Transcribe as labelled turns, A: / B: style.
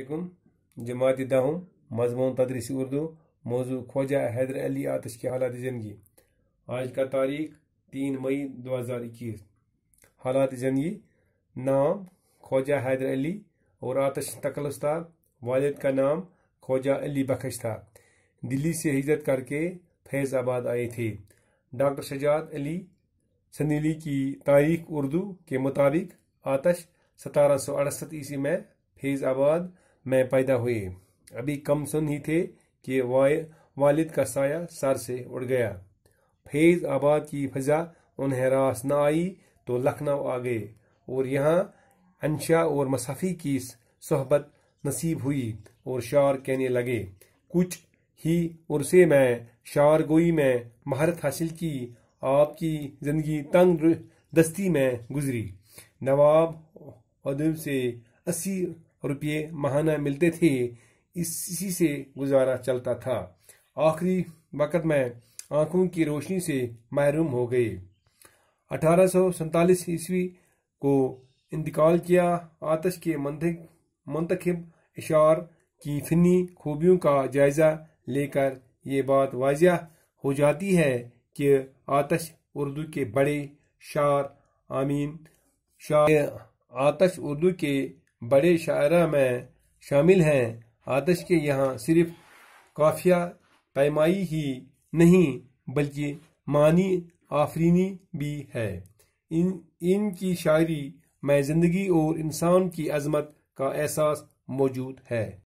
A: जमात दा मजमून तदरीस उर्दू मौजू खोजा हैदर अली आतश की हालत ज़िंदगी आज का तारीख तीन मई दो हज़ार इक्कीस हालात ज़िंदगी नाम खोजा हैदर अली और आतश तकलस था वालद का नाम खोजा अली बख्श था दिल्ली से हिजरत करके फैज़ाबाद आए थे डॉक्टर शजात अली सनीली की तारीख उर्दू के मुताबिक आतश सतारह सौ अड़सठ ईस्वी में फैज़ाबाद में पैदा हुए अभी कम सुन ही थे कि वालिद का साया सर से उड़ गया फैज आबाद की फजा उन्हें रास न आई तो लखनऊ आ गए और यहाँ अनशा और मसाफी की सोहबत नसीब हुई और शार कहने लगे कुछ ही उर्से में शार गोई में महारत हासिल की आपकी जिंदगी तंग दस्ती में गुजरी नवाब अदब से असी रुपये महाना मिलते थे इसी से गुजारा चलता था आखिरी वक्त में आंखों की रोशनी से महरूम हो गए अठारह ईस्वी को इंतकाल किया आतश के मंतखब इशार की फनी खूबियों का जायज़ा लेकर ये बात वाजिया हो जाती है कि आतश उर्दू के बड़े शार आमीन शार आतश उर्दू के बड़े शायरा में शामिल हैं आतश के यहाँ सिर्फ काफिया पैमाई ही नहीं बल्कि मानी आफरीनी भी है इन इनकी शायरी में ज़िंदगी और इंसान की अजमत का एहसास मौजूद है